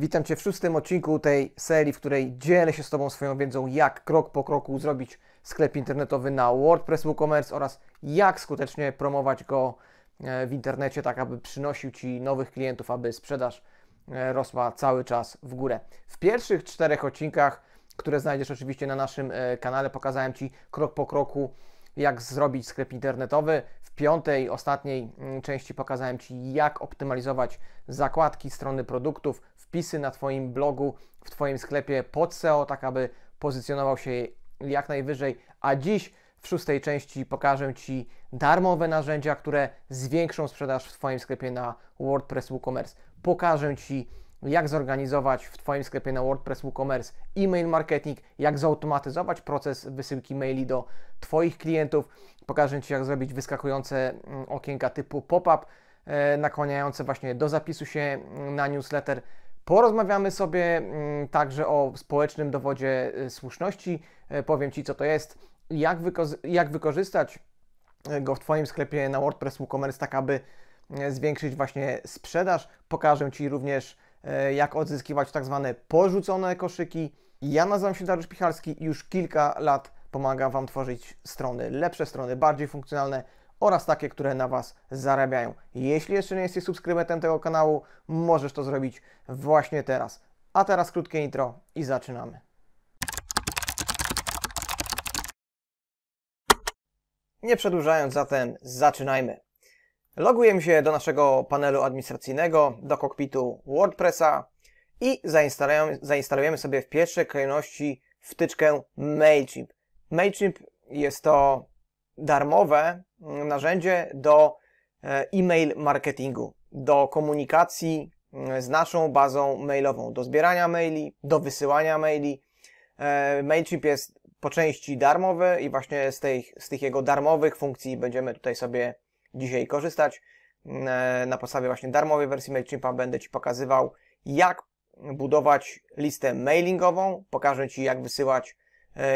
Witam Cię w szóstym odcinku tej serii, w której dzielę się z Tobą swoją wiedzą, jak krok po kroku zrobić sklep internetowy na WordPress WooCommerce oraz jak skutecznie promować go e, w internecie, tak aby przynosił Ci nowych klientów, aby sprzedaż e, rosła cały czas w górę. W pierwszych czterech odcinkach, które znajdziesz oczywiście na naszym e, kanale, pokazałem Ci krok po kroku, jak zrobić sklep internetowy. W piątej, ostatniej mm, części pokazałem Ci, jak optymalizować zakładki strony produktów wpisy na Twoim blogu, w Twoim sklepie pod SEO, tak aby pozycjonował się jak najwyżej. A dziś w szóstej części pokażę Ci darmowe narzędzia, które zwiększą sprzedaż w Twoim sklepie na WordPress WooCommerce. Pokażę Ci, jak zorganizować w Twoim sklepie na WordPress WooCommerce e-mail marketing, jak zautomatyzować proces wysyłki maili do Twoich klientów. Pokażę Ci, jak zrobić wyskakujące mm, okienka typu pop-up, e, nakłaniające właśnie do zapisu się mm, na newsletter. Porozmawiamy sobie mm, także o społecznym dowodzie y, słuszności. Y, powiem Ci, co to jest, jak, wyko- jak wykorzystać y, go w Twoim sklepie na WordPress WooCommerce, tak aby zwiększyć właśnie sprzedaż. Pokażę Ci również, jak odzyskiwać tak zwane porzucone koszyki. Ja nazywam się Dariusz Pichalski i już kilka lat pomagam Wam tworzyć strony, lepsze strony, bardziej funkcjonalne, oraz takie, które na Was zarabiają. Jeśli jeszcze nie jesteś subskrybentem tego kanału, możesz to zrobić właśnie teraz. A teraz krótkie intro i zaczynamy. Nie przedłużając zatem, zaczynajmy. Logujemy się do naszego panelu administracyjnego, do kokpitu WordPressa i zainstalujemy, zainstalujemy sobie w pierwszej kolejności wtyczkę MailChimp. MailChimp jest to darmowe mm, narzędzie do e, e-mail marketingu, do komunikacji mm, z naszą bazą mailową, do zbierania maili, do wysyłania maili. E, Mailchimp jest po części darmowy i właśnie z, z tych jego darmowych funkcji będziemy tutaj sobie dzisiaj korzystać. Mm, e, na podstawie właśnie darmowej wersji Mailchimpa będę Ci pokazywał, jak budować listę mailingową, pokażę Ci, jak wysyłać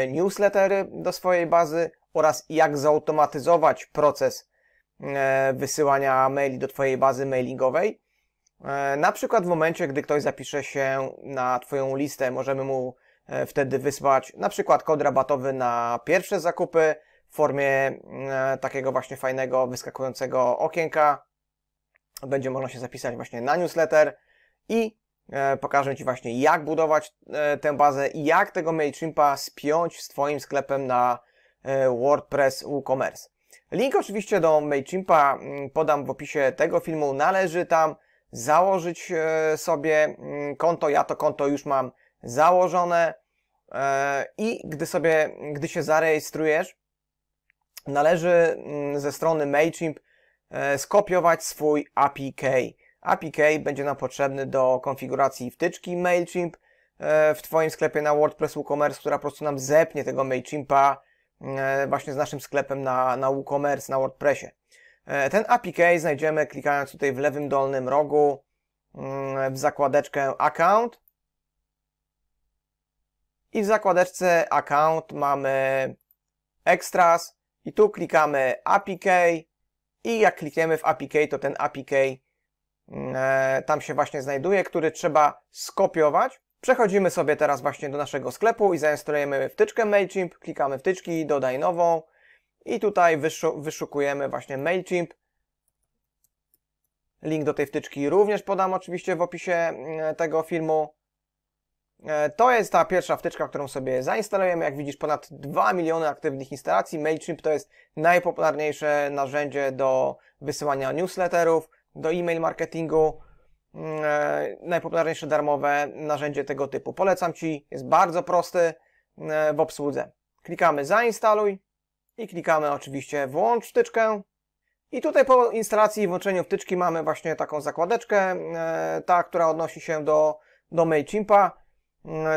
newslettery do swojej bazy oraz jak zautomatyzować proces e, wysyłania maili do Twojej bazy mailingowej. E, na przykład w momencie, gdy ktoś zapisze się na Twoją listę, możemy mu e, wtedy wysłać na przykład kod rabatowy na pierwsze zakupy w formie takiego właśnie fajnego, wyskakującego okienka. Będzie można się zapisać właśnie na newsletter i pokażę Ci właśnie jak budować tę bazę i jak tego MailChimpa spiąć z Twoim sklepem na E, WordPress WooCommerce. Link oczywiście do MailChimpa mm, podam w opisie tego filmu. Należy tam założyć e, sobie mm, konto. Ja to konto już mam założone e, i gdy sobie, gdy się zarejestrujesz, należy mm, ze strony MailChimp skopiować swój API key. API key będzie nam potrzebny do konfiguracji wtyczki MailChimp w Twoim sklepie na WordPress WooCommerce, która po prostu nam zepnie tego MailChimpa E, właśnie z naszym sklepem na, na WooCommerce, na WordPressie. E, ten APK znajdziemy klikając tutaj w lewym dolnym rogu mm, w zakładeczkę Account i w zakładeczce Account mamy Extras i tu klikamy APK i jak klikniemy w APK, to ten APK mm, e, tam się właśnie znajduje, który trzeba skopiować Przechodzimy sobie teraz właśnie do naszego sklepu i zainstalujemy wtyczkę MailChimp, klikamy wtyczki, dodaj nową i tutaj wyszukujemy właśnie MailChimp. Link do tej wtyczki również podam oczywiście w opisie mm, tego filmu. E, to jest ta pierwsza wtyczka, którą sobie zainstalujemy. Jak widzisz, ponad 2 miliony aktywnych instalacji. MailChimp to jest najpopularniejsze narzędzie do wysyłania newsletterów, do e-mail marketingu. Mm, e, najpopularniejsze darmowe narzędzie tego typu. Polecam Ci, jest bardzo prosty mm, e, w obsłudze. Klikamy zainstaluj i klikamy oczywiście włącz wtyczkę. I tutaj po instalacji i włączeniu wtyczki mamy właśnie taką zakładeczkę, mm, e, ta, która odnosi się do, do MailChimpa.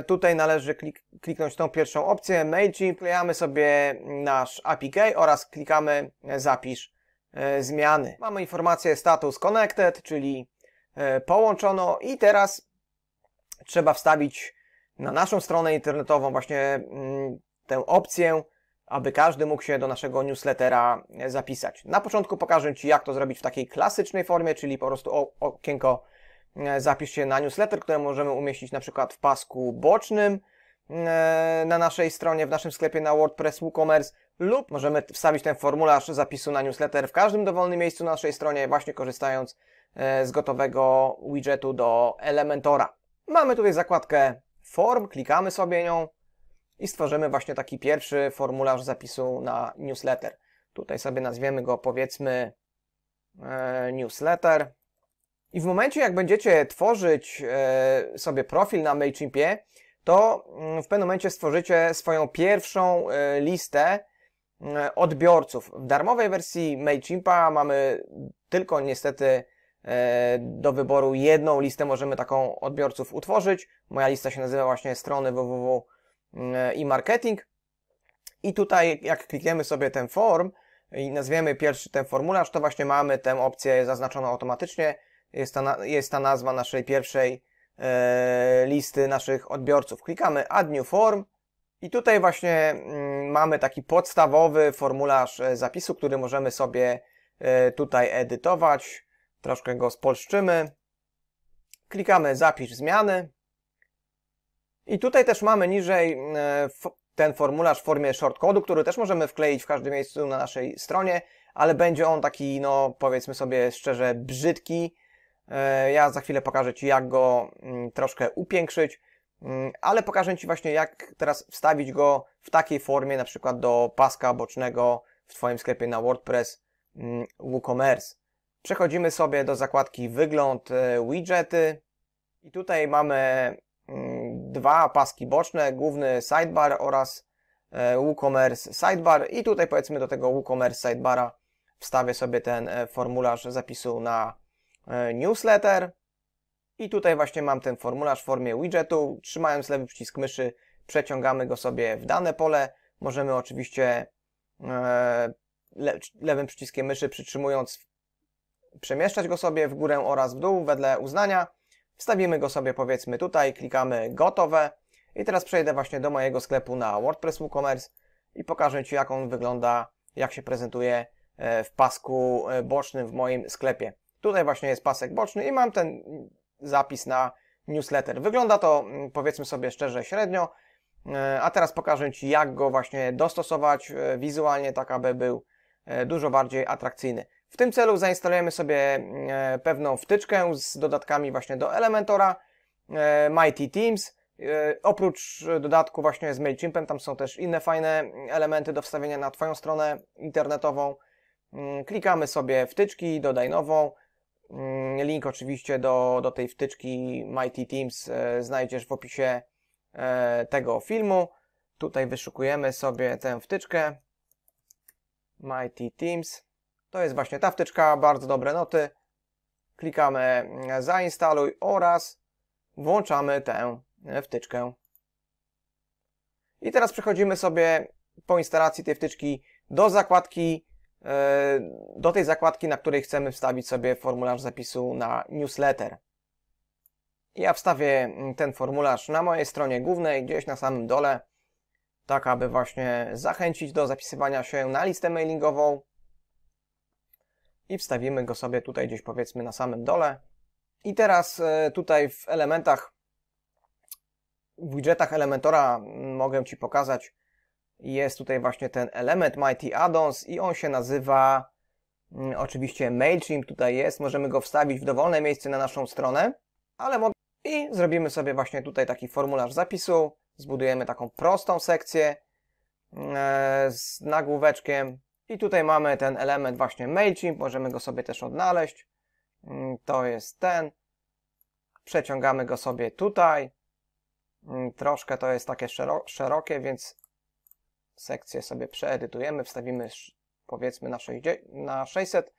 Tutaj należy klik, kliknąć tą pierwszą opcję, MailChimp, klejamy sobie nasz APK oraz klikamy zapisz zmiany. Mamy informację status connected, czyli E, połączono i teraz trzeba wstawić na naszą stronę internetową właśnie mm, tę opcję, aby każdy mógł się do naszego newslettera e, zapisać. Na początku pokażę Ci, jak to zrobić w takiej klasycznej formie, czyli po prostu okienko e, zapisz się na newsletter, które możemy umieścić na przykład w pasku bocznym na naszej stronie, w naszym sklepie na WordPress WooCommerce lub możemy wstawić ten formularz zapisu na newsletter w każdym dowolnym miejscu na naszej stronie, właśnie korzystając E, z gotowego widgetu do Elementora. Mamy tutaj zakładkę form, klikamy sobie nią i stworzymy właśnie taki pierwszy formularz zapisu na newsletter. Tutaj sobie nazwiemy go powiedzmy e, newsletter. I w momencie jak będziecie tworzyć e, sobie profil na MailChimpie, to mm, w pewnym momencie stworzycie swoją pierwszą listę mm, odbiorców. W darmowej wersji MailChimpa mamy tylko niestety E, do wyboru jedną listę możemy taką odbiorców utworzyć. Moja lista się nazywa właśnie strony www e, i marketing. I tutaj jak klikniemy sobie ten form i nazwiemy pierwszy ten formularz, to właśnie mamy tę opcję zaznaczoną automatycznie. Jest ta, jest ta nazwa naszej pierwszej e, listy naszych odbiorców. Klikamy add new form i tutaj właśnie mm, mamy taki podstawowy formularz e, zapisu, który możemy sobie e, tutaj edytować. Troszkę go spolszczymy. Klikamy zapisz zmiany. I tutaj też mamy niżej e, ten formularz w formie shortcodu, który też możemy wkleić w każdym miejscu na naszej stronie, ale będzie on taki, no powiedzmy sobie szczerze, brzydki. E, ja za chwilę pokażę Ci, jak go mm, troszkę upiększyć, mm, ale pokażę Ci właśnie, jak teraz wstawić go w takiej formie, na przykład do paska bocznego w Twoim sklepie na WordPress mm, WooCommerce. Przechodzimy sobie do zakładki wygląd e, widgety i tutaj mamy mm, dwa paski boczne, główny sidebar oraz e, WooCommerce sidebar i tutaj powiedzmy do tego WooCommerce sidebara wstawię sobie ten e, formularz zapisu na newsletter i tutaj właśnie mam ten formularz w formie widgetu, trzymając lewy przycisk myszy przeciągamy go sobie w dane pole, możemy oczywiście lewym przyciskiem myszy przytrzymując przemieszczać go sobie w górę oraz w dół wedle uznania. Wstawimy go sobie powiedzmy tutaj, klikamy gotowe i teraz przejdę właśnie do mojego sklepu na WordPress WooCommerce i pokażę Ci jak on wygląda, jak się prezentuje e, w pasku e, bocznym w moim sklepie. Tutaj właśnie jest pasek boczny i mam ten zapis na newsletter. Wygląda to mm, powiedzmy sobie szczerze średnio, e, a teraz pokażę Ci jak go właśnie dostosować wizualnie tak, aby był dużo bardziej atrakcyjny. W tym celu zainstalujemy sobie e, pewną wtyczkę z dodatkami właśnie do Elementora, e, Mighty Teams. E, oprócz dodatku właśnie z MailChimpem, tam są też inne fajne elementy do wstawienia na Twoją stronę internetową. Mm, klikamy sobie wtyczki, dodaj nową. Mm, link oczywiście do, do tej wtyczki Mighty Teams znajdziesz w opisie tego filmu. Tutaj wyszukujemy sobie tę wtyczkę Mighty Teams. To jest właśnie ta wtyczka, bardzo dobre noty. Klikamy mm, zainstaluj oraz włączamy tę e, wtyczkę. I teraz przechodzimy sobie po instalacji tej wtyczki do zakładki, e, do tej zakładki, na której chcemy wstawić sobie formularz zapisu na newsletter. Ja wstawię mm, ten formularz na mojej stronie głównej, gdzieś na samym dole, tak aby właśnie zachęcić do zapisywania się na listę mailingową i wstawimy go sobie tutaj gdzieś powiedzmy na samym dole. I teraz e, tutaj w elementach, w widgetach Elementora mm, mogę Ci pokazać, jest tutaj właśnie ten element Mighty Addons i on się nazywa mm, oczywiście MailChimp tutaj jest, możemy go wstawić w dowolne miejsce na naszą stronę, ale i zrobimy sobie właśnie tutaj taki formularz zapisu, zbudujemy taką prostą sekcję mm, e, z nagłóweczkiem, i tutaj mamy ten element właśnie MailChimp, możemy go sobie też odnaleźć. Mm, to jest ten. Przeciągamy go sobie tutaj. Mm, troszkę to jest takie szerokie, więc sekcję sobie przeedytujemy, wstawimy powiedzmy na, na 600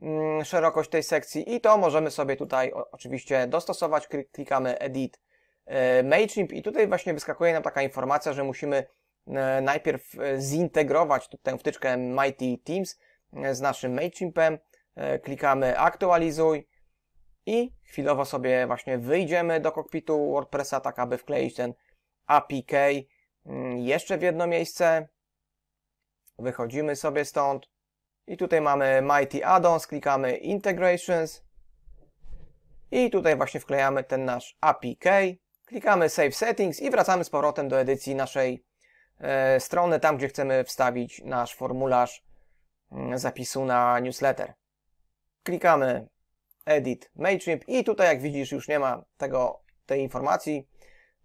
mm, szerokość tej sekcji i to możemy sobie tutaj oczywiście dostosować. Klikamy Edit e, MailChimp i tutaj właśnie wyskakuje nam taka informacja, że musimy E, najpierw e, zintegrować tę wtyczkę Mighty Teams e, z naszym MailChimpem. Klikamy aktualizuj i chwilowo sobie właśnie wyjdziemy do kokpitu WordPressa, tak aby wkleić ten APK mm, jeszcze w jedno miejsce. Wychodzimy sobie stąd i tutaj mamy Mighty Addons, klikamy Integrations i tutaj właśnie wklejamy ten nasz APK. Klikamy Save Settings i wracamy z powrotem do edycji naszej E, stronę, tam gdzie chcemy wstawić nasz formularz mm, zapisu na newsletter. Klikamy Edit Mailchimp i tutaj jak widzisz już nie ma tego, tej informacji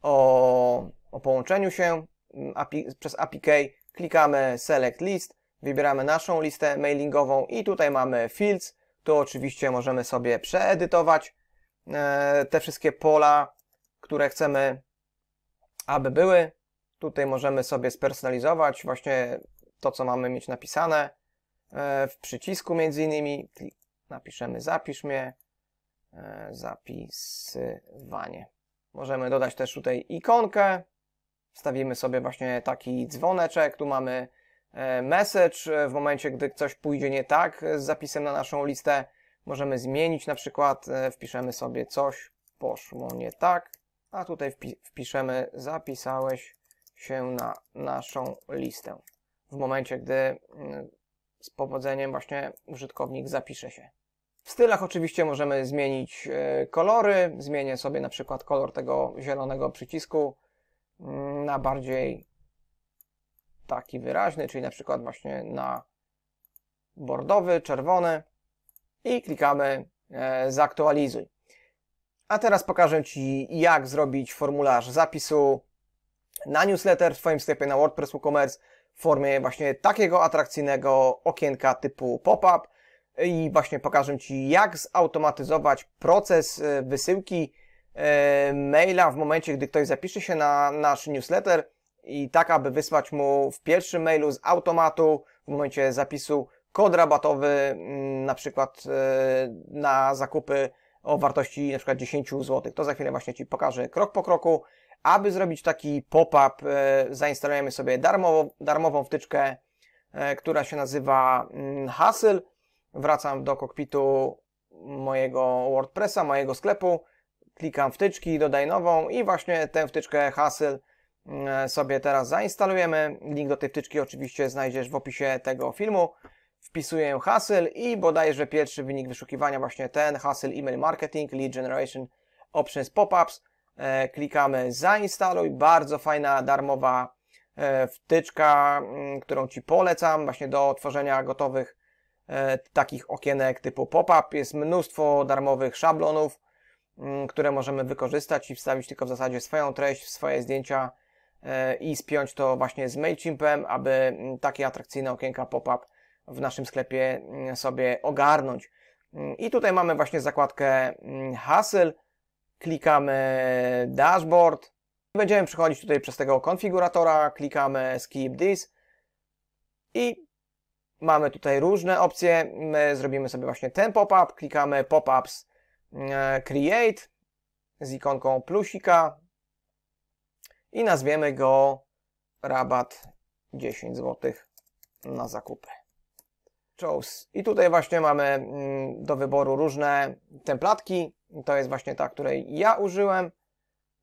o, o połączeniu się mm, API, przez API Klikamy Select List, wybieramy naszą listę mailingową i tutaj mamy fields. Tu oczywiście możemy sobie przeedytować e, te wszystkie pola, które chcemy, aby były Tutaj możemy sobie spersonalizować właśnie to, co mamy mieć napisane e, w przycisku między innymi. Napiszemy zapisz mnie, e, zapisywanie. Możemy dodać też tutaj ikonkę. Wstawimy sobie właśnie taki dzwoneczek. Tu mamy e, message. W momencie, gdy coś pójdzie nie tak z zapisem na naszą listę, możemy zmienić na przykład, wpiszemy sobie coś poszło nie tak, a tutaj wpiszemy zapisałeś się na naszą listę w momencie, gdy mm, z powodzeniem właśnie użytkownik zapisze się. W stylach oczywiście możemy zmienić e, kolory. Zmienię sobie na przykład kolor tego zielonego przycisku mm, na bardziej taki wyraźny, czyli na przykład właśnie na bordowy, czerwony i klikamy e, zaktualizuj. A teraz pokażę Ci, jak zrobić formularz zapisu na newsletter w Twoim sklepie na WordPress WooCommerce w formie właśnie takiego atrakcyjnego okienka typu pop-up i właśnie pokażę Ci, jak zautomatyzować proces e, wysyłki e, maila w momencie, gdy ktoś zapisze się na nasz newsletter i tak, aby wysłać mu w pierwszym mailu z automatu w momencie zapisu kod rabatowy mm, na przykład e, na zakupy o wartości na przykład 10 zł. To za chwilę właśnie Ci pokażę krok po kroku. Aby zrobić taki pop-up, e, zainstalujemy sobie darmową, darmową wtyczkę, e, która się nazywa mm, Hustle. Wracam do kokpitu mojego WordPressa, mojego sklepu, klikam wtyczki, dodaj nową i właśnie tę wtyczkę Hustle e, sobie teraz zainstalujemy. Link do tej wtyczki oczywiście znajdziesz w opisie tego filmu. Wpisuję Hustle i bodajże pierwszy wynik wyszukiwania właśnie ten Hustle Email Marketing Lead Generation Options Pop-ups E, klikamy zainstaluj, bardzo fajna darmowa e, wtyczka, mm, którą Ci polecam właśnie do tworzenia gotowych e, takich okienek typu pop-up. Jest mnóstwo darmowych szablonów, mm, które możemy wykorzystać i wstawić tylko w zasadzie swoją treść, swoje zdjęcia i spiąć to właśnie z MailChimpem, aby mm, takie atrakcyjne okienka pop-up w naszym sklepie sobie ogarnąć. I tutaj mamy właśnie zakładkę Hustle, klikamy dashboard. Będziemy przechodzić tutaj przez tego konfiguratora, klikamy skip this i mamy tutaj różne opcje. My zrobimy sobie właśnie ten pop-up, klikamy pop-ups e, create z ikonką plusika i nazwiemy go rabat 10 zł na zakupy. Chose. I tutaj właśnie mamy mm, do wyboru różne templatki. To jest właśnie ta, której ja użyłem.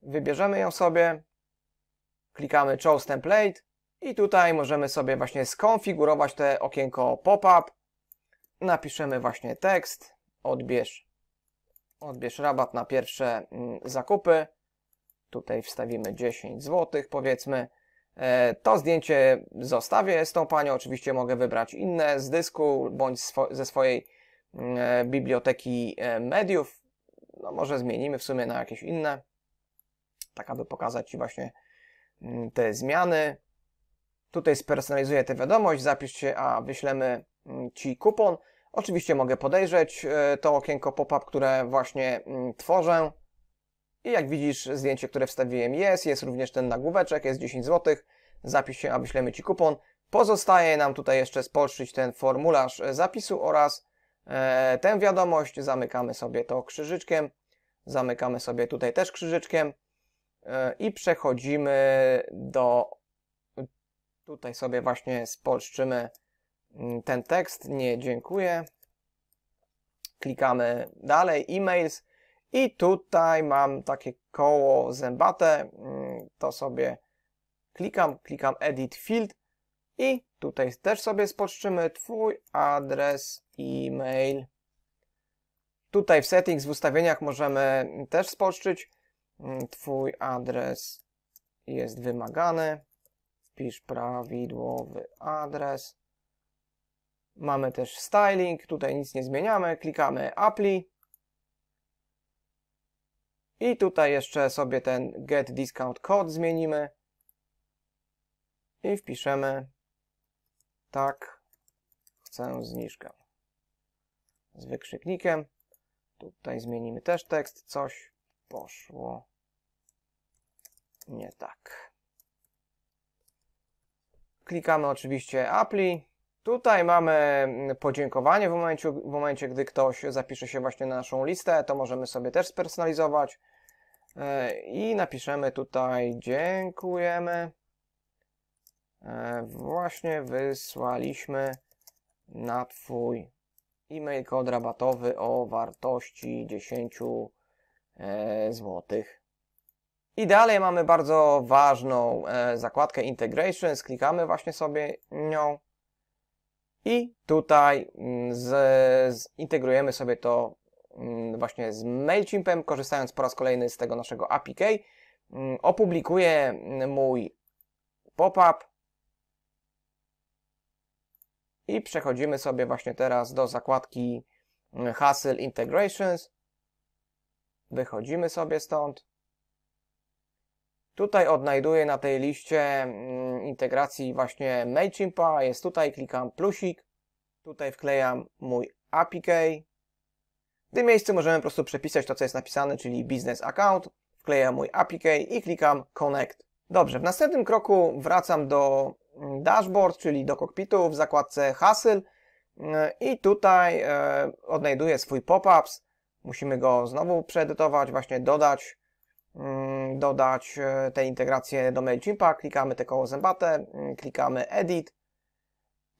Wybierzemy ją sobie. Klikamy Chose Template. I tutaj możemy sobie właśnie skonfigurować te okienko pop-up. Napiszemy właśnie tekst. Odbierz, odbierz rabat na pierwsze mm, zakupy. Tutaj wstawimy 10 zł powiedzmy. E, to zdjęcie zostawię z tą panią, oczywiście mogę wybrać inne z dysku bądź ze swojej mm, e, biblioteki e, mediów. No może zmienimy w sumie na jakieś inne, tak aby pokazać Ci właśnie mm, te zmiany. Tutaj spersonalizuję tę wiadomość, zapisz się, a wyślemy mm, Ci kupon. Oczywiście mogę podejrzeć to okienko pop-up, które właśnie tworzę. I jak widzisz, zdjęcie, które wstawiłem jest, jest również ten nagłóweczek, jest 10 zł. Zapisz się, a wyślemy Ci kupon. Pozostaje nam tutaj jeszcze spolszczyć ten formularz zapisu oraz e, tę wiadomość. Zamykamy sobie to krzyżyczkiem. Zamykamy sobie tutaj też krzyżyczkiem. E, I przechodzimy do... Tutaj sobie właśnie spolszczymy mm, ten tekst. Nie, dziękuję. Klikamy dalej. E-mails. I tutaj mam takie koło zębate, mm, to sobie klikam, klikam Edit Field i tutaj też sobie spoczymy Twój adres e-mail. Tutaj w settings, w ustawieniach możemy też spoczyć. Mm, twój adres jest wymagany. Wpisz prawidłowy adres. Mamy też styling, tutaj nic nie zmieniamy. Klikamy Apply i tutaj jeszcze sobie ten get discount code zmienimy i wpiszemy tak, chcę zniżkę z wykrzyknikiem. Tutaj zmienimy też tekst, coś poszło nie tak. Klikamy oczywiście apply. Tutaj mamy podziękowanie w momencie, w momencie, gdy ktoś zapisze się właśnie na naszą listę, to możemy sobie też spersonalizować. E, i napiszemy tutaj dziękujemy. E, właśnie wysłaliśmy na Twój e-mail kod rabatowy o wartości 10 e, zł. I dalej mamy bardzo ważną zakładkę Integration. Sklikamy właśnie sobie nią i tutaj mm, zintegrujemy sobie to Mm, właśnie z MailChimpem, korzystając po raz kolejny z tego naszego APK, mm, opublikuję mm, mój pop-up i przechodzimy sobie właśnie teraz do zakładki Hustle Integrations. Wychodzimy sobie stąd. Tutaj odnajduję na tej liście integracji właśnie MailChimpa, jest tutaj, klikam plusik, tutaj wklejam mój APK, w tym miejscu możemy po prostu przepisać to, co jest napisane, czyli business account, wklejam mój API key i klikam connect. Dobrze, w następnym kroku wracam do mm, dashboard, czyli do kokpitu w zakładce hustle mm, i tutaj e, odnajduję swój pop-ups. Musimy go znowu przeedytować, właśnie dodać, mm, dodać e, tę integrację do MailChimpa. Klikamy te koło zębate, klikamy edit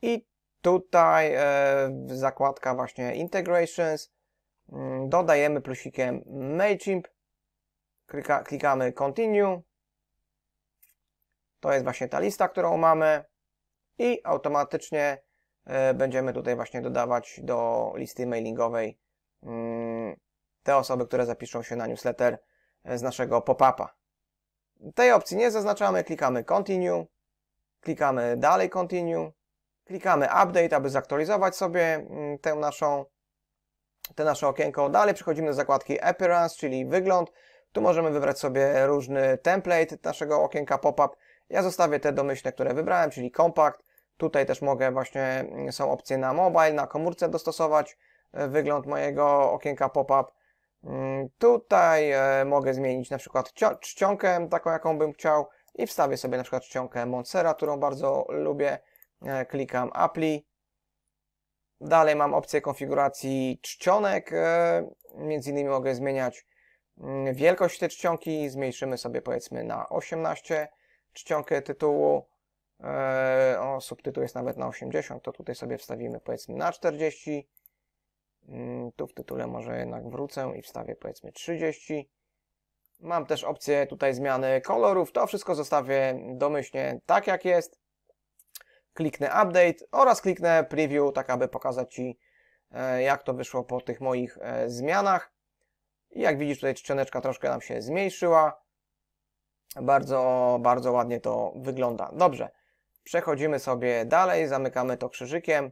i tutaj e, zakładka właśnie integrations Mm, dodajemy plusikiem MailChimp, klika, klikamy Continue, to jest właśnie ta lista, którą mamy i automatycznie e, będziemy tutaj właśnie dodawać do listy mailingowej mm, te osoby, które zapiszą się na newsletter e, z naszego pop-upa. Tej opcji nie zaznaczamy, klikamy Continue, klikamy dalej Continue, klikamy Update, aby zaktualizować sobie mm, tę naszą te nasze okienko. Dalej przechodzimy do zakładki Appearance, czyli wygląd. Tu możemy wybrać sobie różny template naszego okienka pop-up. Ja zostawię te domyślne, które wybrałem, czyli Compact. Tutaj też mogę właśnie, mm, są opcje na mobile, na komórce dostosować e, wygląd mojego okienka pop-up. Mm, tutaj e, mogę zmienić na przykład czcionkę, taką jaką bym chciał i wstawię sobie na przykład czcionkę Montsera, którą bardzo lubię. E, klikam Apply Dalej mam opcję konfiguracji czcionek, e, między innymi mogę zmieniać mm, wielkość tej czcionki, zmniejszymy sobie powiedzmy na 18 czcionkę tytułu, e, o, subtytuł jest nawet na 80, to tutaj sobie wstawimy powiedzmy na 40, mm, tu w tytule może jednak wrócę i wstawię powiedzmy 30, Mam też opcję tutaj zmiany kolorów. To wszystko zostawię domyślnie tak jak jest kliknę update oraz kliknę preview, tak aby pokazać Ci e, jak to wyszło po tych moich e, zmianach. I jak widzisz tutaj czcioneczka troszkę nam się zmniejszyła. Bardzo, bardzo ładnie to wygląda. Dobrze, przechodzimy sobie dalej, zamykamy to krzyżykiem.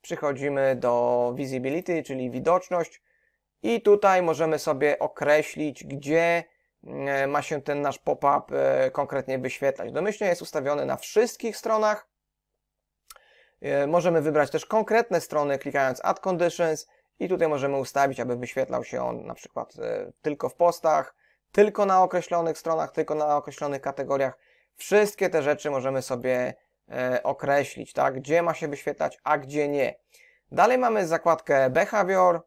Przychodzimy do visibility, czyli widoczność. I tutaj możemy sobie określić, gdzie e, ma się ten nasz pop-up konkretnie wyświetlać. Domyślnie jest ustawiony na wszystkich stronach, E, możemy wybrać też konkretne strony, klikając Add Conditions i tutaj możemy ustawić, aby wyświetlał się on na przykład e, tylko w postach, tylko na określonych stronach, tylko na określonych kategoriach. Wszystkie te rzeczy możemy sobie e, określić, tak? gdzie ma się wyświetlać, a gdzie nie. Dalej mamy zakładkę Behavior,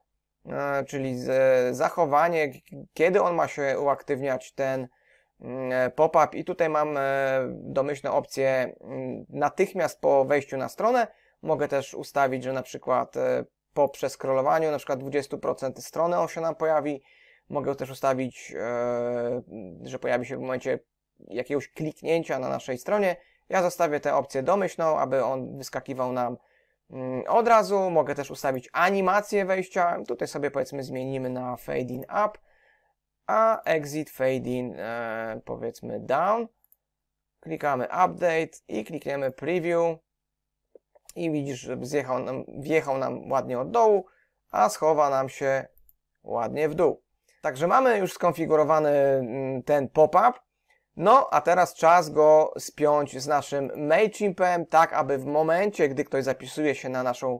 czyli zachowanie, kiedy on ma się uaktywniać ten E, pop-up i tutaj mam e, domyślne opcje natychmiast po wejściu na stronę. Mogę też ustawić, że na przykład e, po przeskrolowaniu na przykład 20% strony on się nam pojawi. Mogę też ustawić, że pojawi się w momencie jakiegoś kliknięcia na naszej stronie. Ja zostawię tę opcję domyślną, aby on wyskakiwał nam od razu. Mogę też ustawić animację wejścia. Tutaj sobie powiedzmy zmienimy na fade in up a exit fading in e, powiedzmy down. Klikamy update i klikniemy preview i widzisz, że zjechał nam, wjechał nam ładnie od dołu, a schowa nam się ładnie w dół. Także mamy już skonfigurowany mm, ten pop-up. No, a teraz czas go spiąć z naszym MailChimpem, tak aby w momencie, gdy ktoś zapisuje się na naszą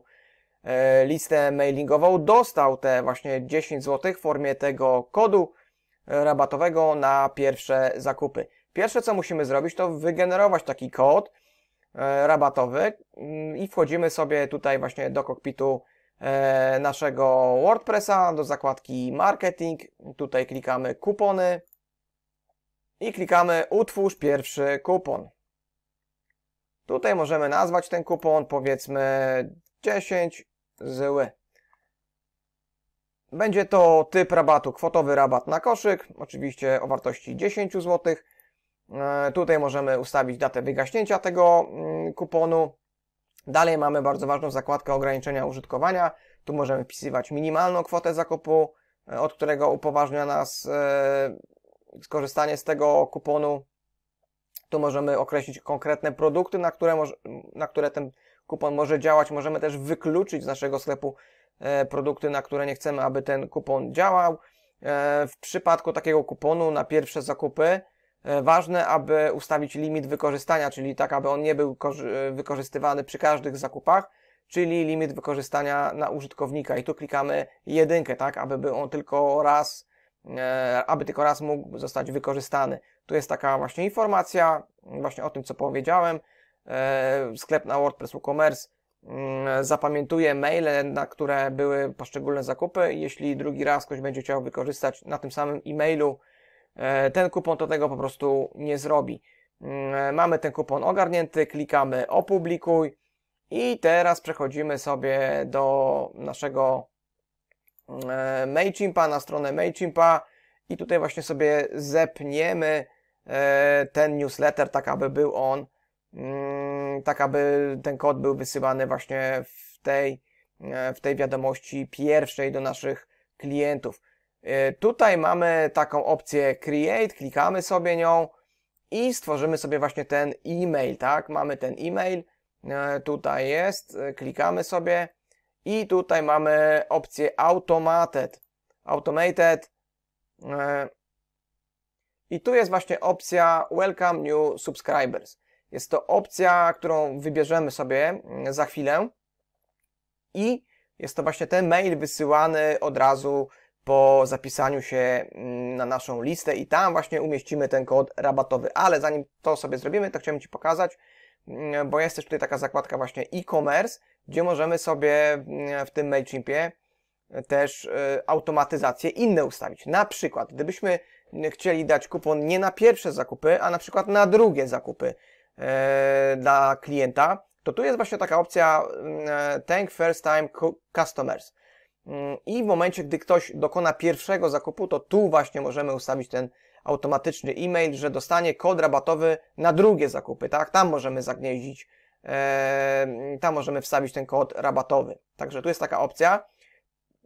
e, listę mailingową, dostał te właśnie 10 zł w formie tego kodu, rabatowego na pierwsze zakupy. Pierwsze co musimy zrobić to wygenerować taki kod e, rabatowy mm, i wchodzimy sobie tutaj właśnie do kokpitu e, naszego WordPressa, do zakładki marketing, tutaj klikamy kupony i klikamy utwórz pierwszy kupon. Tutaj możemy nazwać ten kupon powiedzmy 10 zły. Będzie to typ rabatu, kwotowy rabat na koszyk, oczywiście o wartości 10 zł. E, tutaj możemy ustawić datę wygaśnięcia tego mm, kuponu. Dalej mamy bardzo ważną zakładkę ograniczenia użytkowania. Tu możemy wpisywać minimalną kwotę zakupu, e, od którego upoważnia nas e, skorzystanie z tego kuponu. Tu możemy określić konkretne produkty, na które, na które ten kupon może działać. Możemy też wykluczyć z naszego sklepu E, produkty, na które nie chcemy, aby ten kupon działał. E, w przypadku takiego kuponu na pierwsze zakupy e, ważne, aby ustawić limit wykorzystania, czyli tak, aby on nie był wykorzystywany przy każdych zakupach, czyli limit wykorzystania na użytkownika. I tu klikamy jedynkę, tak, aby był on tylko raz, aby tylko raz mógł zostać wykorzystany. Tu jest taka właśnie informacja, właśnie o tym, co powiedziałem. Sklep na WordPress WooCommerce Mm, zapamiętuje maile, na które były poszczególne zakupy. Jeśli drugi raz ktoś będzie chciał wykorzystać na tym samym e-mailu e, ten kupon, to tego po prostu nie zrobi. Mm, mamy ten kupon ogarnięty, klikamy opublikuj i teraz przechodzimy sobie do naszego mm, MailChimpa, na stronę MailChimpa i tutaj właśnie sobie zepniemy e, ten newsletter, tak aby był on tak aby ten kod był wysyłany właśnie w tej, e, w tej wiadomości pierwszej do naszych klientów. E, tutaj mamy taką opcję Create, klikamy sobie nią i stworzymy sobie właśnie ten e-mail, tak? Mamy ten e-mail, e, tutaj jest, klikamy sobie i tutaj mamy opcję Automated. Automated i tu jest właśnie opcja Welcome New Subscribers. Jest to opcja, którą wybierzemy sobie mm, za chwilę i jest to właśnie ten mail wysyłany od razu po zapisaniu się mm, na naszą listę i tam właśnie umieścimy ten kod rabatowy. Ale zanim to sobie zrobimy, to chciałem Ci pokazać, mm, bo jest też tutaj taka zakładka właśnie e-commerce, gdzie możemy sobie w tym MailChimpie e, też e, automatyzacje inne ustawić. Na przykład, gdybyśmy chcieli dać kupon nie na pierwsze zakupy, a na przykład na drugie zakupy, E, dla klienta, to tu jest właśnie taka opcja mm, e, "thank First Time Customers. Mm, I w momencie, gdy ktoś dokona pierwszego zakupu, to tu właśnie możemy ustawić ten automatyczny e-mail, że dostanie kod rabatowy na drugie zakupy, tak? Tam możemy zagnieździć, e, tam możemy wstawić ten kod rabatowy. Także tu jest taka opcja.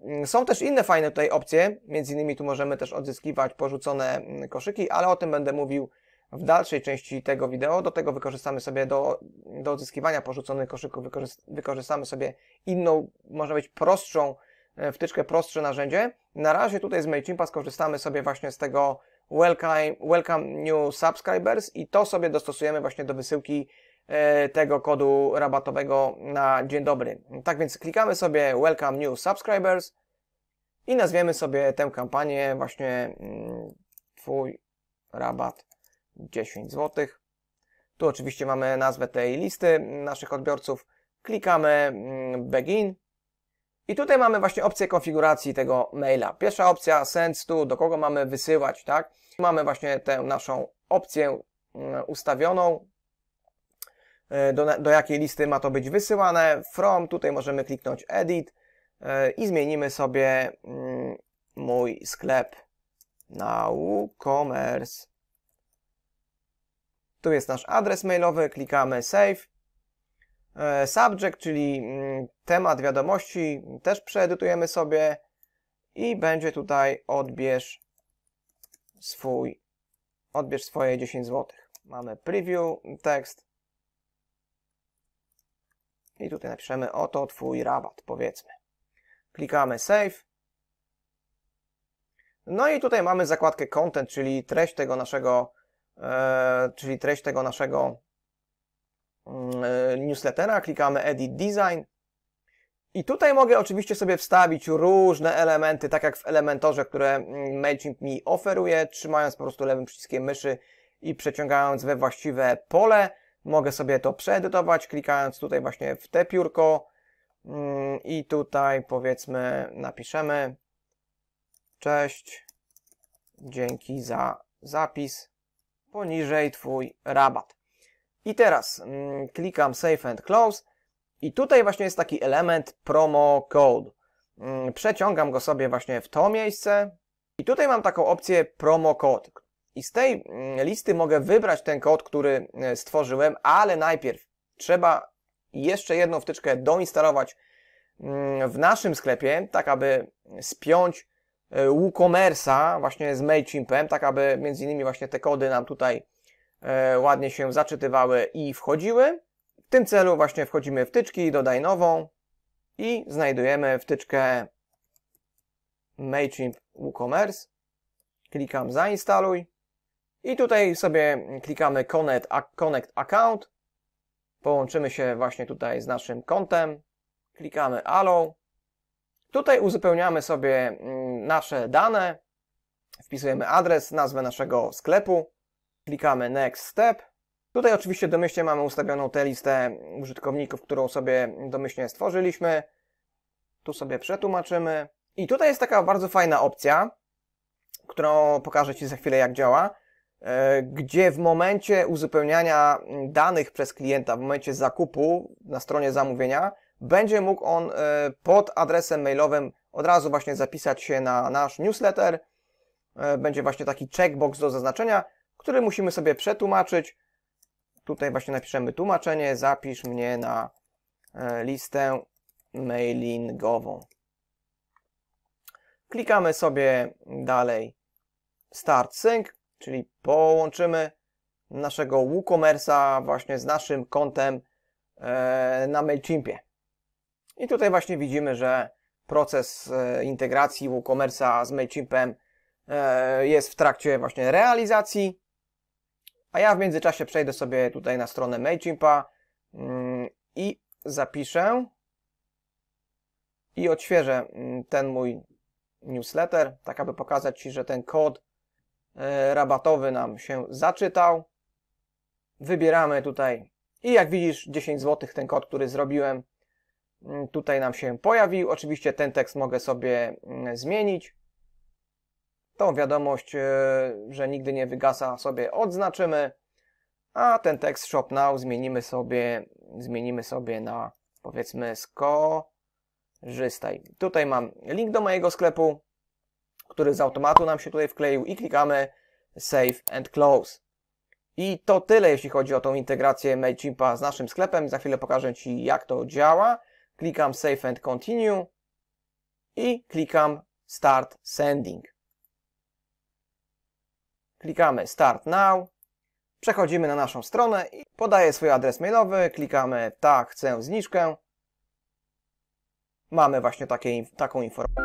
Mm, są też inne fajne tutaj opcje, między innymi tu możemy też odzyskiwać porzucone koszyki, ale o tym będę mówił w dalszej części tego wideo do tego wykorzystamy sobie do, do odzyskiwania porzuconych koszyków, wykorzystamy sobie inną, może być prostszą e, wtyczkę, prostsze narzędzie. Na razie tutaj z MailChimpa skorzystamy sobie właśnie z tego welcome, welcome New Subscribers i to sobie dostosujemy właśnie do wysyłki e, tego kodu rabatowego na dzień dobry. Tak więc klikamy sobie Welcome New Subscribers i nazwiemy sobie tę kampanię właśnie mm, Twój rabat 10 zł. Tu oczywiście mamy nazwę tej listy naszych odbiorców. Klikamy mm, Begin. I tutaj mamy właśnie opcję konfiguracji tego maila. Pierwsza opcja, send to, do kogo mamy wysyłać, tak? Mamy właśnie tę naszą opcję mm, ustawioną, e, do, do jakiej listy ma to być wysyłane. From, tutaj możemy kliknąć Edit e, i zmienimy sobie mm, mój sklep na WooCommerce. Tu jest nasz adres mailowy, klikamy save. E, subject, czyli mm, temat wiadomości, też przeedytujemy sobie i będzie tutaj odbierz swój, odbierz swoje 10 zł. Mamy preview, tekst i tutaj napiszemy oto twój rabat, powiedzmy. Klikamy save. No i tutaj mamy zakładkę content, czyli treść tego naszego E, czyli treść tego naszego mm, e, newslettera. Klikamy Edit Design. I tutaj mogę oczywiście sobie wstawić różne elementy, tak jak w Elementorze, które mm, MailChimp mi oferuje, trzymając po prostu lewym przyciskiem myszy i przeciągając we właściwe pole. Mogę sobie to przeedytować, klikając tutaj właśnie w te piórko mm, i tutaj powiedzmy napiszemy cześć, dzięki za zapis poniżej Twój rabat. I teraz mm, klikam Save and Close i tutaj właśnie jest taki element promo code. Mm, przeciągam go sobie właśnie w to miejsce i tutaj mam taką opcję promo code. I z tej mm, listy mogę wybrać ten kod, który e, stworzyłem, ale najpierw trzeba jeszcze jedną wtyczkę doinstalować w naszym sklepie, tak aby spiąć E, WooCommerce'a właśnie z MailChimpem, tak aby między innymi właśnie te kody nam tutaj e, ładnie się zaczytywały i wchodziły. W tym celu właśnie wchodzimy w wtyczki, dodaj nową i znajdujemy wtyczkę MailChimp WooCommerce. Klikam zainstaluj i tutaj sobie klikamy connect, connect account. Połączymy się właśnie tutaj z naszym kontem. Klikamy allow Tutaj uzupełniamy sobie mm, nasze dane, wpisujemy adres, nazwę naszego sklepu, klikamy Next Step. Tutaj oczywiście domyślnie mamy ustawioną tę listę użytkowników, którą sobie domyślnie stworzyliśmy. Tu sobie przetłumaczymy. I tutaj jest taka bardzo fajna opcja, którą pokażę Ci za chwilę jak działa, e, gdzie w momencie uzupełniania mm, danych przez klienta, w momencie zakupu na stronie zamówienia, będzie mógł on e, pod adresem mailowym od razu właśnie zapisać się na nasz newsletter. E, będzie właśnie taki checkbox do zaznaczenia, który musimy sobie przetłumaczyć. Tutaj właśnie napiszemy tłumaczenie, zapisz mnie na e, listę mailingową. Klikamy sobie dalej Start Sync, czyli połączymy naszego WooCommerce'a właśnie z naszym kontem na MailChimpie. I tutaj właśnie widzimy, że proces e, integracji WooCommerce'a z MailChimpem e, jest w trakcie właśnie realizacji, a ja w międzyczasie przejdę sobie tutaj na stronę MailChimpa mm, i zapiszę i odświeżę mm, ten mój newsletter, tak aby pokazać Ci, że ten kod e, rabatowy nam się zaczytał. Wybieramy tutaj i jak widzisz 10 zł ten kod, który zrobiłem Mm, tutaj nam się pojawił. Oczywiście ten tekst mogę sobie mm, zmienić. Tą wiadomość, e, że nigdy nie wygasa sobie odznaczymy, a ten tekst shop now zmienimy sobie, zmienimy sobie na powiedzmy skorzystaj. Tutaj mam link do mojego sklepu, który z automatu nam się tutaj wkleił i klikamy save and close. I to tyle, jeśli chodzi o tą integrację MailChimpa z naszym sklepem. Za chwilę pokażę Ci, jak to działa klikam Save and Continue i klikam Start Sending. Klikamy Start Now, przechodzimy na naszą stronę i podaję swój adres mailowy, klikamy Tak, chcę zniżkę. Mamy właśnie takie, taką informację.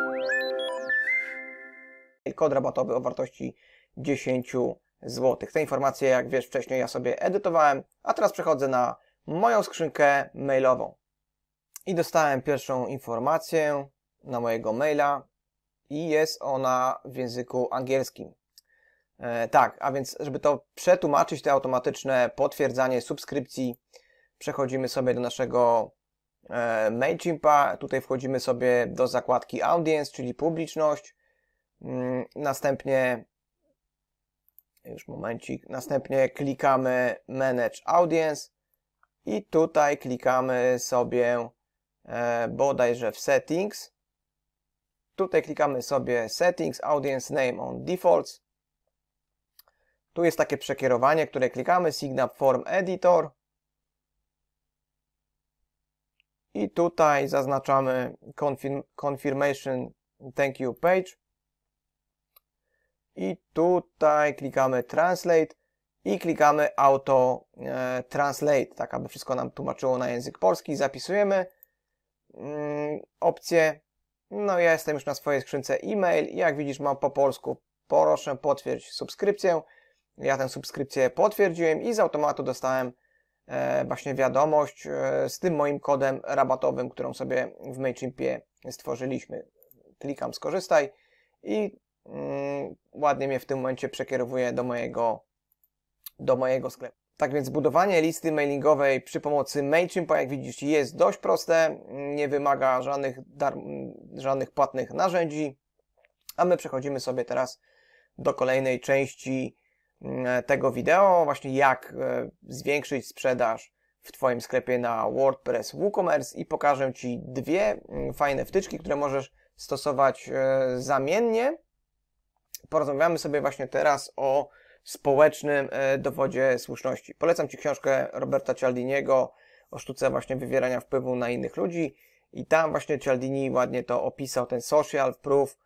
Kod rabatowy o wartości 10 zł. Te informacje, jak wiesz wcześniej, ja sobie edytowałem, a teraz przechodzę na moją skrzynkę mailową. I dostałem pierwszą informację na mojego maila i jest ona w języku angielskim. E, tak, a więc, żeby to przetłumaczyć, te automatyczne potwierdzanie subskrypcji, przechodzimy sobie do naszego e, MailChimpa. Tutaj wchodzimy sobie do zakładki Audience, czyli publiczność. Mm, następnie, już momencik, następnie klikamy Manage Audience i tutaj klikamy sobie E, bodajże w Settings. Tutaj klikamy sobie Settings, Audience Name on Defaults. Tu jest takie przekierowanie, które klikamy, Signap Form Editor. I tutaj zaznaczamy confirm, Confirmation Thank You Page. I tutaj klikamy Translate i klikamy Auto e, Translate, tak aby wszystko nam tłumaczyło na język polski. Zapisujemy. Mm, opcję. No ja jestem już na swojej skrzynce e-mail i jak widzisz mam po polsku proszę potwierdź subskrypcję. Ja tę subskrypcję potwierdziłem i z automatu dostałem e, właśnie wiadomość e, z tym moim kodem rabatowym, którą sobie w MailChimpie stworzyliśmy. Klikam skorzystaj i mm, ładnie mnie w tym momencie przekierowuje do mojego, do mojego sklepu. Tak więc budowanie listy mailingowej przy pomocy Mailchimp, jak widzicie, jest dość proste, nie wymaga żadnych, żadnych płatnych narzędzi, a my przechodzimy sobie teraz do kolejnej części mm, tego wideo, właśnie jak e, zwiększyć sprzedaż w Twoim sklepie na WordPress WooCommerce i pokażę Ci dwie mm, fajne wtyczki, które możesz stosować e, zamiennie. Porozmawiamy sobie właśnie teraz o społecznym e, dowodzie słuszności. Polecam Ci książkę Roberta Cialdiniego o sztuce właśnie wywierania wpływu na innych ludzi i tam właśnie Cialdini ładnie to opisał, ten social proof,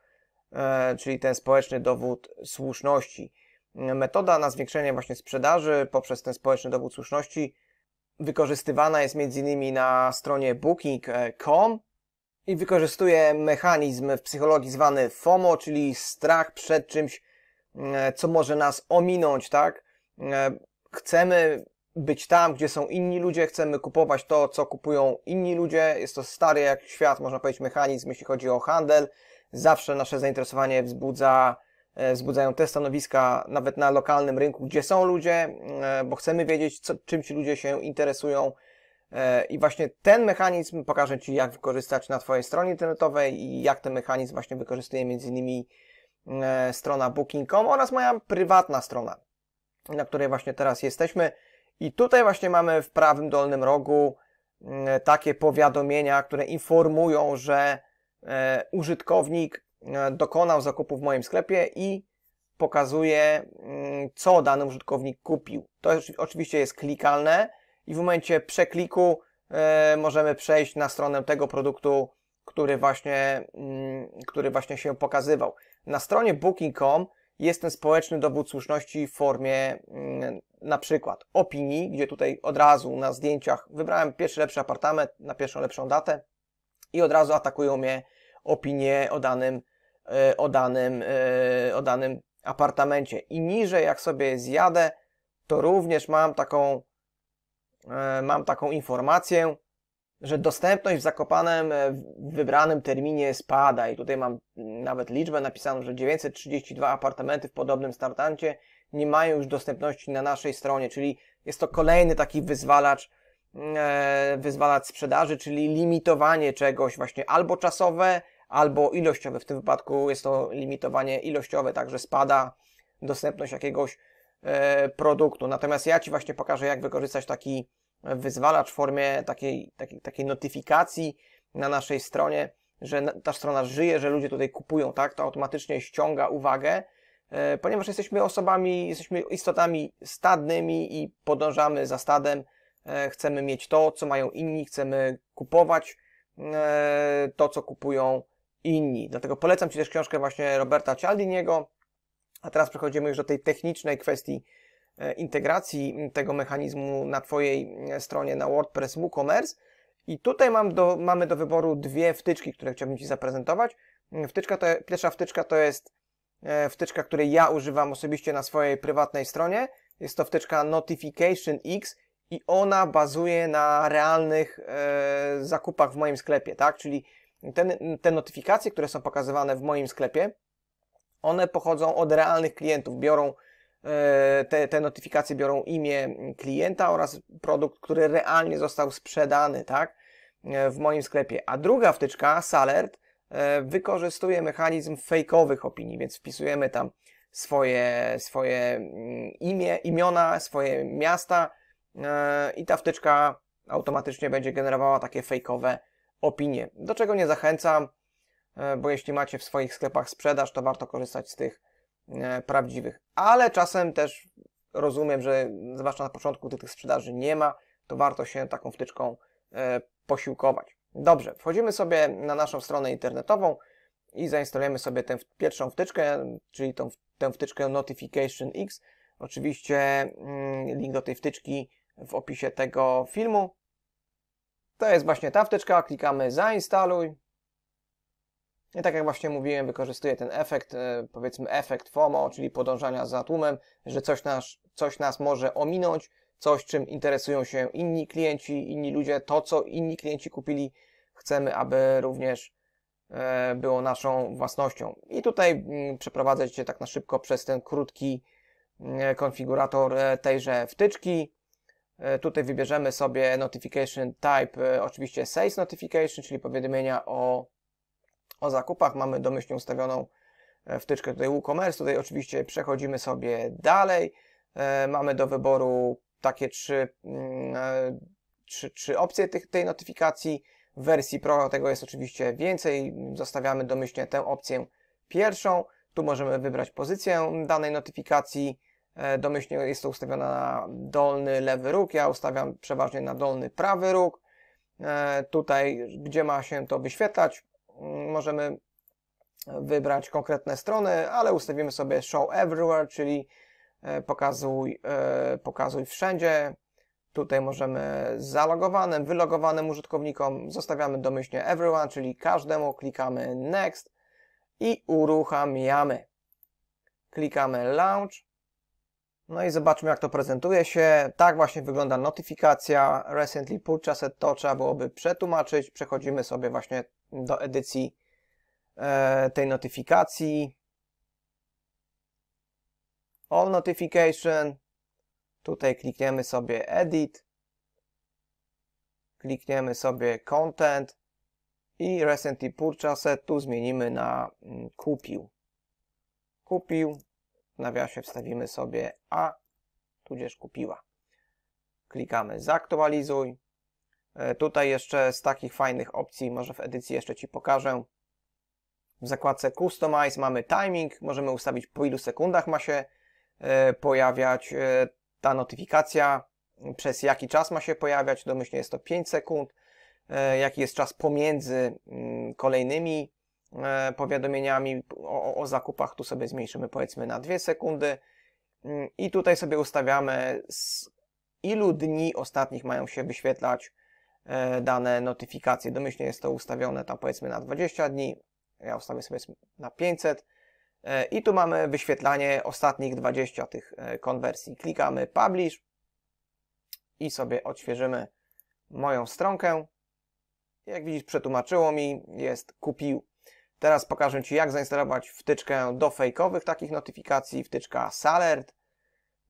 e, czyli ten społeczny dowód słuszności. Metoda na zwiększenie właśnie sprzedaży poprzez ten społeczny dowód słuszności wykorzystywana jest m.in. na stronie booking.com i wykorzystuje mechanizm w psychologii zwany FOMO, czyli strach przed czymś, E, co może nas ominąć, tak? E, chcemy być tam, gdzie są inni ludzie, chcemy kupować to, co kupują inni ludzie. Jest to stary jak świat, można powiedzieć, mechanizm, jeśli chodzi o handel. Zawsze nasze zainteresowanie wzbudza, e, wzbudzają te stanowiska, nawet na lokalnym rynku, gdzie są ludzie, bo chcemy wiedzieć, co, czym ci ludzie się interesują. I właśnie ten mechanizm pokażę Ci, jak wykorzystać na Twojej stronie internetowej i jak ten mechanizm właśnie wykorzystuje między innymi E, strona booking.com oraz moja prywatna strona, na której właśnie teraz jesteśmy. I tutaj właśnie mamy w prawym dolnym rogu mm, takie powiadomienia, które informują, że e, użytkownik e, dokonał zakupu w moim sklepie i pokazuje, mm, co dany użytkownik kupił. To oczywiście jest klikalne i w momencie przekliku możemy przejść na stronę tego produktu, który właśnie, mm, który właśnie się pokazywał. Na stronie booking.com jest ten społeczny dowód słuszności w formie mm, na przykład opinii, gdzie tutaj od razu na zdjęciach wybrałem pierwszy lepszy apartament na pierwszą lepszą datę i od razu atakują mnie opinie o danym, e, o danym, e, o danym apartamencie. I niżej jak sobie zjadę, to również mam taką, e, mam taką informację, że dostępność w Zakopanem e, w wybranym terminie spada i tutaj mam nawet liczbę napisaną, że 932 apartamenty w podobnym startancie nie mają już dostępności na naszej stronie, czyli jest to kolejny taki wyzwalacz, mm, e, wyzwalacz sprzedaży, czyli limitowanie czegoś właśnie albo czasowe, albo ilościowe. W tym wypadku jest to limitowanie ilościowe, także spada dostępność jakiegoś e, produktu. Natomiast ja Ci właśnie pokażę, jak wykorzystać taki wyzwalacz w formie takiej, takiej, takiej notyfikacji na naszej stronie, że ta strona żyje, że ludzie tutaj kupują, tak? To automatycznie ściąga uwagę, e, ponieważ jesteśmy osobami, jesteśmy istotami stadnymi i podążamy za stadem. E, chcemy mieć to, co mają inni, chcemy kupować e, to, co kupują inni. Dlatego polecam Ci też książkę właśnie Roberta Cialdiniego. A teraz przechodzimy już do tej technicznej kwestii E, integracji tego mechanizmu na Twojej e, stronie na WordPress WooCommerce. I tutaj mam do, mamy do wyboru dwie wtyczki, które chciałbym Ci zaprezentować. Wtyczka to, pierwsza wtyczka to jest e, wtyczka, której ja używam osobiście na swojej prywatnej stronie. Jest to wtyczka Notification X i ona bazuje na realnych e, zakupach w moim sklepie, tak? Czyli ten, te notyfikacje, które są pokazywane w moim sklepie, one pochodzą od realnych klientów, biorą E, te, te notyfikacje biorą imię klienta oraz produkt, który realnie został sprzedany, tak? E, w moim sklepie. A druga wtyczka, Salert, e, wykorzystuje mechanizm fejkowych opinii, więc wpisujemy tam swoje, swoje mm, imię, imiona, swoje miasta i ta wtyczka automatycznie będzie generowała takie fejkowe opinie. Do czego nie zachęcam, bo jeśli macie w swoich sklepach sprzedaż, to warto korzystać z tych E, prawdziwych. Ale czasem też rozumiem, że zwłaszcza na początku, gdy tych sprzedaży nie ma, to warto się taką wtyczką e, posiłkować. Dobrze, wchodzimy sobie na naszą stronę internetową i zainstalujemy sobie tę pierwszą wtyczkę, czyli tą, tę wtyczkę Notification X. Oczywiście mm, link do tej wtyczki w opisie tego filmu. To jest właśnie ta wtyczka, klikamy zainstaluj. I tak jak właśnie mówiłem, wykorzystuje ten efekt, e, powiedzmy efekt FOMO, czyli podążania za tłumem, że coś nas, coś nas może ominąć, coś czym interesują się inni klienci, inni ludzie, to co inni klienci kupili, chcemy, aby również e, było naszą własnością. I tutaj mm, przeprowadzę Cię tak na szybko przez ten krótki mm, konfigurator e, tejże wtyczki. Tutaj wybierzemy sobie notification type, oczywiście sales notification, czyli powiadomienia o o zakupach. Mamy domyślnie ustawioną e, wtyczkę tutaj WooCommerce. Tutaj oczywiście przechodzimy sobie dalej. E, mamy do wyboru takie trzy, mm, e, trzy, trzy opcje tych, tej notyfikacji. W wersji Pro tego jest oczywiście więcej. Zostawiamy domyślnie tę opcję pierwszą. Tu możemy wybrać pozycję danej notyfikacji. Domyślnie jest to ustawione na dolny lewy róg. Ja ustawiam przeważnie na dolny prawy róg. Tutaj, gdzie ma się to wyświetlać, możemy wybrać konkretne strony, ale ustawimy sobie show everywhere, czyli e, pokazuj, e, pokazuj wszędzie. Tutaj możemy zalogowanym, wylogowanym użytkownikom zostawiamy domyślnie everyone, czyli każdemu, klikamy next i uruchamiamy. Klikamy launch no i zobaczmy jak to prezentuje się. Tak właśnie wygląda notyfikacja. Recently purchased to trzeba byłoby przetłumaczyć. Przechodzimy sobie właśnie do edycji e, tej notyfikacji. All notification. Tutaj klikniemy sobie edit. Klikniemy sobie content i recently purchased tu zmienimy na mm, kupił. Kupił nawiasie wstawimy sobie a, tudzież kupiła. Klikamy zaktualizuj. E, tutaj jeszcze z takich fajnych opcji, może w edycji jeszcze Ci pokażę. W zakładce Customize mamy timing, możemy ustawić po ilu sekundach ma się e, pojawiać e, ta notyfikacja, przez jaki czas ma się pojawiać, domyślnie jest to 5 sekund, jaki jest czas pomiędzy mm, kolejnymi E, powiadomieniami o, o, zakupach, tu sobie zmniejszymy powiedzmy na 2 sekundy mm, i tutaj sobie ustawiamy z ilu dni ostatnich mają się wyświetlać e, dane notyfikacje. Domyślnie jest to ustawione tam powiedzmy na 20 dni, ja ustawię sobie na 500 e, i tu mamy wyświetlanie ostatnich 20 tych konwersji. Klikamy publish i sobie odświeżymy moją stronkę. Jak widzisz przetłumaczyło mi, jest kupił Teraz pokażę Ci, jak zainstalować wtyczkę do fejkowych takich notyfikacji, wtyczka Salert,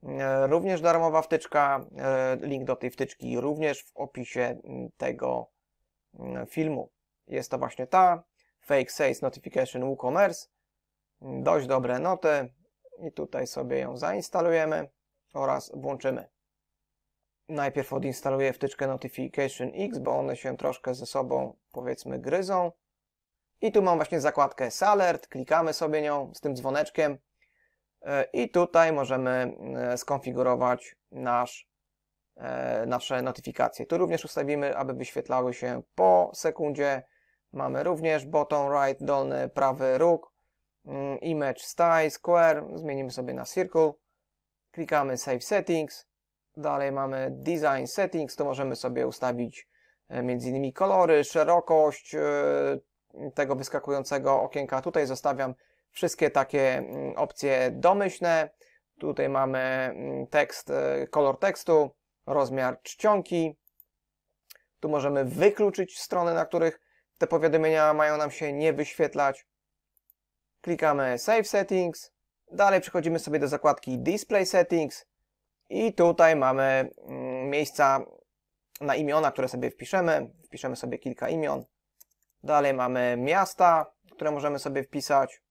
e, również darmowa wtyczka, e, link do tej wtyczki również w opisie mm, tego mm, filmu. Jest to właśnie ta, Fake Sales Notification WooCommerce, dość dobre noty i tutaj sobie ją zainstalujemy oraz włączymy. Najpierw odinstaluję wtyczkę Notification X, bo one się troszkę ze sobą, powiedzmy, gryzą. I tu mam właśnie zakładkę Salert, klikamy sobie nią z tym dzwoneczkiem e, i tutaj możemy e, skonfigurować nasz, e, nasze notyfikacje. Tu również ustawimy, aby wyświetlały się po sekundzie. Mamy również bottom right, dolny prawy róg, mm, image style, square, zmienimy sobie na circle, klikamy save settings, dalej mamy design settings, to możemy sobie ustawić m.in. kolory, szerokość, tego wyskakującego okienka. Tutaj zostawiam wszystkie takie mm, opcje domyślne. Tutaj mamy mm, tekst, e, kolor tekstu, rozmiar czcionki. Tu możemy wykluczyć strony, na których te powiadomienia mają nam się nie wyświetlać. Klikamy Save Settings. Dalej przechodzimy sobie do zakładki Display Settings i tutaj mamy mm, miejsca na imiona, które sobie wpiszemy. Wpiszemy sobie kilka imion. Dalej mamy miasta, które możemy sobie wpisać.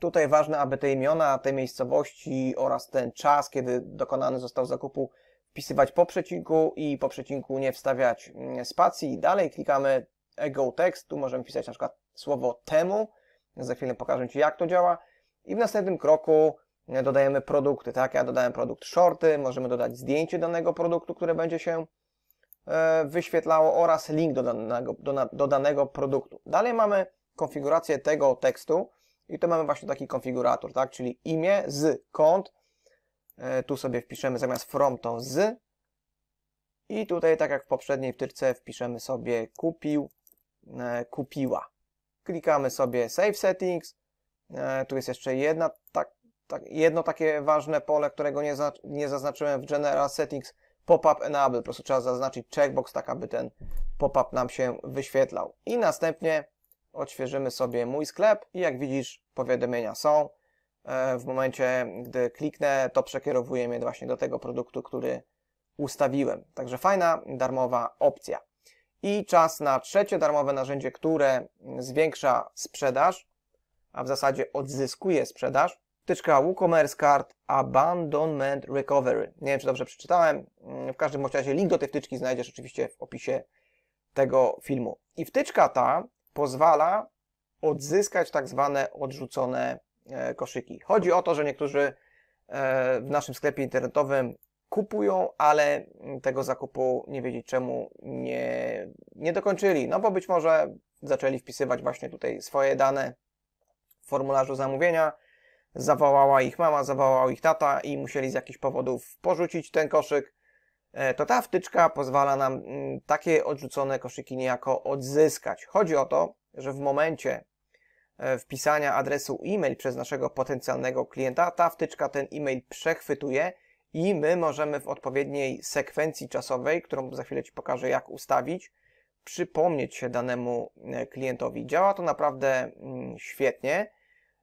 Tutaj ważne, aby te imiona, te miejscowości oraz ten czas, kiedy dokonany został zakupu, wpisywać po przecinku i po przecinku nie wstawiać mm, spacji. Dalej klikamy ego text, tu możemy wpisać na przykład słowo temu. Za chwilę pokażę Ci, jak to działa. I w następnym kroku mm, dodajemy produkty, tak? Ja dodałem produkt shorty, możemy dodać zdjęcie danego produktu, które będzie się E, wyświetlało oraz link do danego, do, do danego produktu. Dalej mamy konfigurację tego tekstu i to mamy właśnie taki konfigurator, tak? czyli imię z kont. E, tu sobie wpiszemy zamiast from to z. I tutaj, tak jak w poprzedniej wtyczce, wpiszemy sobie kupił, e, kupiła. Klikamy sobie Save Settings. Tu jest jeszcze jedna, tak, tak, jedno takie ważne pole, którego nie, za, nie zaznaczyłem w General Settings – pop-up enable. Po prostu trzeba zaznaczyć checkbox, tak aby ten pop-up nam się wyświetlał. I następnie odświeżymy sobie mój sklep i jak widzisz powiadomienia są. E, w momencie, gdy kliknę, to przekierowuje mnie właśnie do tego produktu, który ustawiłem. Także fajna, darmowa opcja. I czas na trzecie darmowe narzędzie, które zwiększa sprzedaż, a w zasadzie odzyskuje sprzedaż, wtyczka WooCommerce Card Abandonment Recovery. Nie wiem, czy dobrze przeczytałem. Mm, w każdym razie link do tej wtyczki znajdziesz oczywiście w opisie tego filmu. I wtyczka ta pozwala odzyskać tak zwane odrzucone e, koszyki. Chodzi o to, że niektórzy e, w naszym sklepie internetowym kupują, ale mm, tego zakupu nie wiedzieć czemu nie, nie dokończyli. No bo być może zaczęli wpisywać właśnie tutaj swoje dane w formularzu zamówienia, zawołała ich mama, zawołał ich tata i musieli z jakichś powodów porzucić ten koszyk, e, to ta wtyczka pozwala nam mm, takie odrzucone koszyki niejako odzyskać. Chodzi o to, że w momencie e, wpisania adresu e-mail przez naszego potencjalnego klienta, ta wtyczka ten e-mail przechwytuje i my możemy w odpowiedniej sekwencji czasowej, którą za chwilę Ci pokażę jak ustawić, przypomnieć się danemu e, klientowi. Działa to naprawdę mm, świetnie.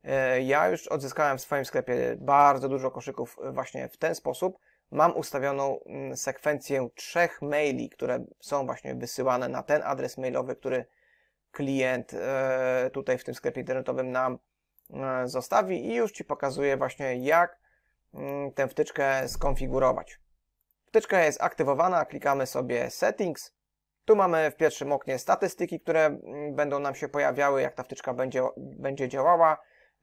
E, ja już odzyskałem w swoim sklepie bardzo dużo koszyków właśnie w ten sposób. Mam ustawioną mm, sekwencję trzech maili, które są właśnie wysyłane na ten adres mailowy, który klient e, tutaj w tym sklepie internetowym nam e, zostawi i już Ci pokazuję właśnie jak mm, tę wtyczkę skonfigurować. Wtyczka jest aktywowana, klikamy sobie Settings. Tu mamy w pierwszym oknie statystyki, które mm, będą nam się pojawiały, jak ta wtyczka będzie, będzie działała.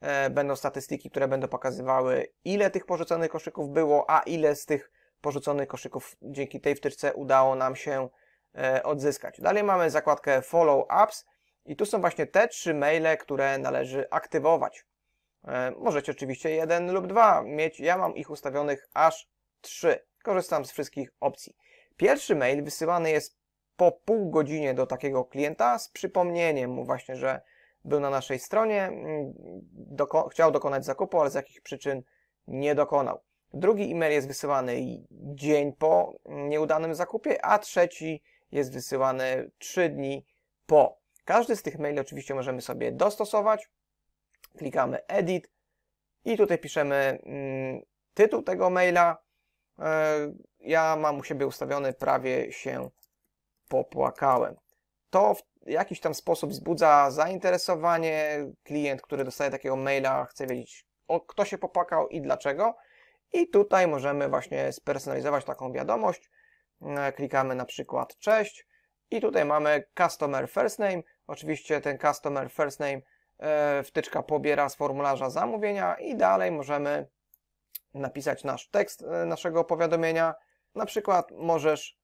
E, będą statystyki, które będą pokazywały, ile tych porzuconych koszyków było, a ile z tych porzuconych koszyków dzięki tej wtyczce udało nam się e, odzyskać. Dalej mamy zakładkę Follow Ups i tu są właśnie te trzy maile, które należy aktywować. E, możecie oczywiście jeden lub dwa mieć, ja mam ich ustawionych aż trzy. Korzystam z wszystkich opcji. Pierwszy mail wysyłany jest po pół godzinie do takiego klienta z przypomnieniem mu właśnie, że był na naszej stronie, mm, doko chciał dokonać zakupu, ale z jakich przyczyn nie dokonał. Drugi e-mail jest wysyłany dzień po mm, nieudanym zakupie, a trzeci jest wysyłany 3 dni po. Każdy z tych maili oczywiście możemy sobie dostosować. Klikamy Edit i tutaj piszemy mm, tytuł tego maila. E, ja mam u siebie ustawiony prawie się popłakałem. To w jakiś tam sposób wzbudza zainteresowanie. Klient, który dostaje takiego maila, chce wiedzieć, o, kto się popłakał i dlaczego. I tutaj możemy właśnie spersonalizować taką wiadomość. E, klikamy na przykład cześć i tutaj mamy customer first name. Oczywiście ten customer first name e, wtyczka pobiera z formularza zamówienia i dalej możemy napisać nasz tekst e, naszego powiadomienia. Na przykład możesz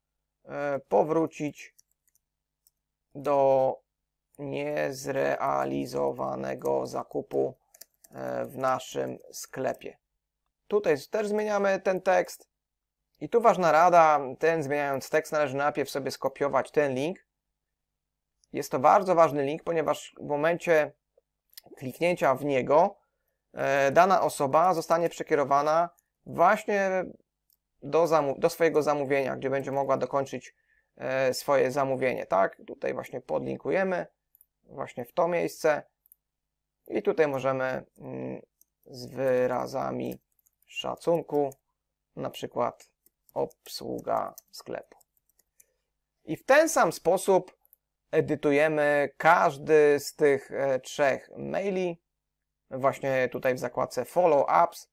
powrócić do niezrealizowanego zakupu e, w naszym sklepie. Tutaj też zmieniamy ten tekst. I tu ważna rada, ten zmieniając tekst należy najpierw sobie skopiować ten link. Jest to bardzo ważny link, ponieważ w momencie kliknięcia w niego e, dana osoba zostanie przekierowana właśnie do, do swojego zamówienia, gdzie będzie mogła dokończyć E, swoje zamówienie, tak? Tutaj właśnie podlinkujemy, właśnie w to miejsce i tutaj możemy mm, z wyrazami szacunku, na przykład obsługa sklepu. I w ten sam sposób edytujemy każdy z tych e, trzech maili, właśnie tutaj w zakładce Follow Ups,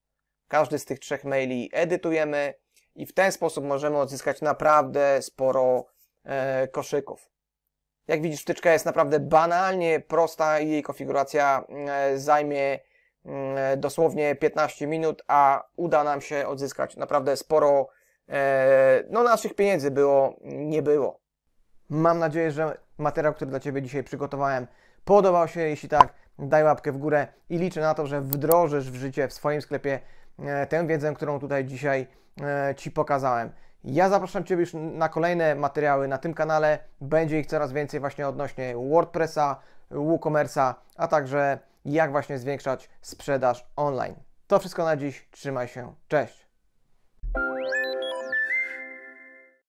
każdy z tych trzech maili edytujemy i w ten sposób możemy odzyskać naprawdę sporo E, koszyków. Jak widzisz, wtyczka jest naprawdę banalnie prosta i jej konfiguracja e, zajmie mm, dosłownie 15 minut, a uda nam się odzyskać naprawdę sporo e, no, naszych pieniędzy było, nie było. Mam nadzieję, że materiał, który dla Ciebie dzisiaj przygotowałem, podobał się. Jeśli tak, daj łapkę w górę i liczę na to, że wdrożysz w życie w swoim sklepie tę wiedzę, którą tutaj dzisiaj Ci pokazałem. Ja zapraszam Ciebie już na kolejne materiały na tym kanale. Będzie ich coraz więcej właśnie odnośnie WordPressa, WooCommerce'a, a także jak właśnie zwiększać sprzedaż online. To wszystko na dziś. Trzymaj się. Cześć.